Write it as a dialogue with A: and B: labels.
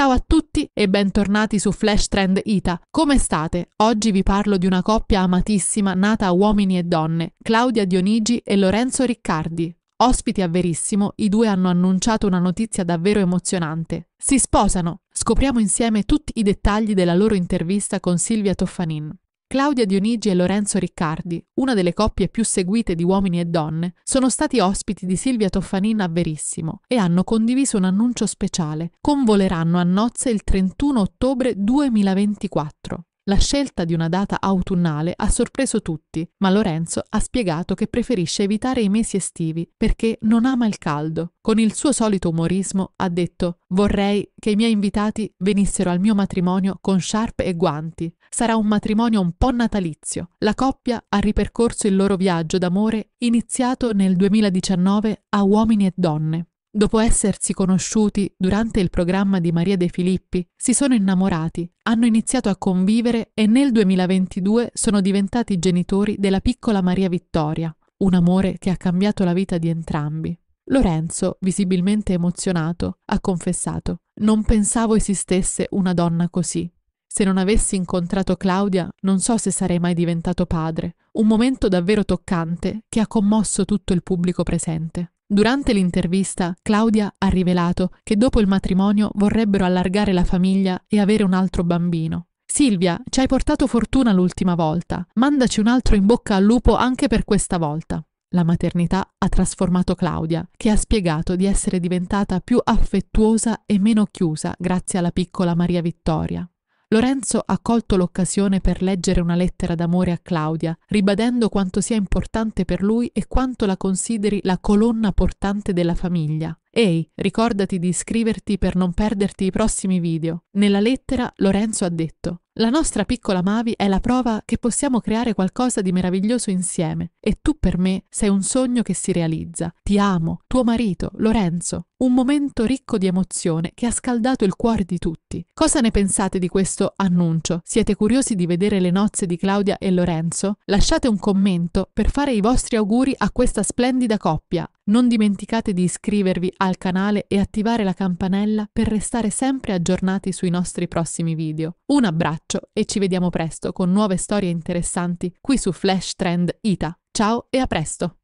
A: Ciao a tutti e bentornati su Flash Trend Ita. Come state? Oggi vi parlo di una coppia amatissima nata a uomini e donne, Claudia Dionigi e Lorenzo Riccardi. Ospiti a Verissimo, i due hanno annunciato una notizia davvero emozionante. Si sposano. Scopriamo insieme tutti i dettagli della loro intervista con Silvia Toffanin. Claudia Dionigi e Lorenzo Riccardi, una delle coppie più seguite di uomini e donne, sono stati ospiti di Silvia Toffanin a Verissimo e hanno condiviso un annuncio speciale. Convoleranno a nozze il 31 ottobre 2024. La scelta di una data autunnale ha sorpreso tutti, ma Lorenzo ha spiegato che preferisce evitare i mesi estivi perché non ama il caldo. Con il suo solito umorismo ha detto Vorrei che i miei invitati venissero al mio matrimonio con sciarpe e guanti. Sarà un matrimonio un po' natalizio. La coppia ha ripercorso il loro viaggio d'amore iniziato nel 2019 a uomini e donne. Dopo essersi conosciuti durante il programma di Maria De Filippi, si sono innamorati, hanno iniziato a convivere e nel 2022 sono diventati genitori della piccola Maria Vittoria, un amore che ha cambiato la vita di entrambi.
B: Lorenzo,
A: visibilmente emozionato, ha confessato Non pensavo esistesse una donna così. Se non avessi incontrato Claudia, non so se sarei mai diventato padre. Un momento davvero toccante che ha commosso tutto il pubblico presente. Durante l'intervista, Claudia ha rivelato che dopo il matrimonio vorrebbero allargare la famiglia e avere un altro bambino. Silvia, ci hai portato fortuna l'ultima volta. Mandaci un altro in bocca al lupo anche per questa volta. La maternità ha trasformato Claudia, che ha spiegato di essere diventata più affettuosa e meno chiusa grazie alla piccola Maria Vittoria. Lorenzo ha colto l'occasione per leggere una lettera d'amore a Claudia, ribadendo quanto sia importante per lui e quanto la consideri la colonna portante della famiglia. Ehi, ricordati di iscriverti per non perderti i prossimi video. Nella lettera Lorenzo ha detto La nostra piccola Mavi è la prova che possiamo creare qualcosa di meraviglioso insieme e tu per me sei un sogno che si realizza. Ti amo, tuo marito, Lorenzo un momento ricco di emozione che ha scaldato il cuore di tutti. Cosa ne pensate di questo annuncio? Siete curiosi di vedere le nozze di Claudia e Lorenzo? Lasciate un commento per fare i vostri auguri a questa splendida coppia. Non dimenticate di iscrivervi al canale e attivare la campanella per restare sempre aggiornati sui nostri prossimi video. Un abbraccio e ci vediamo presto con nuove storie interessanti qui su Flash Trend Ita. Ciao e a presto!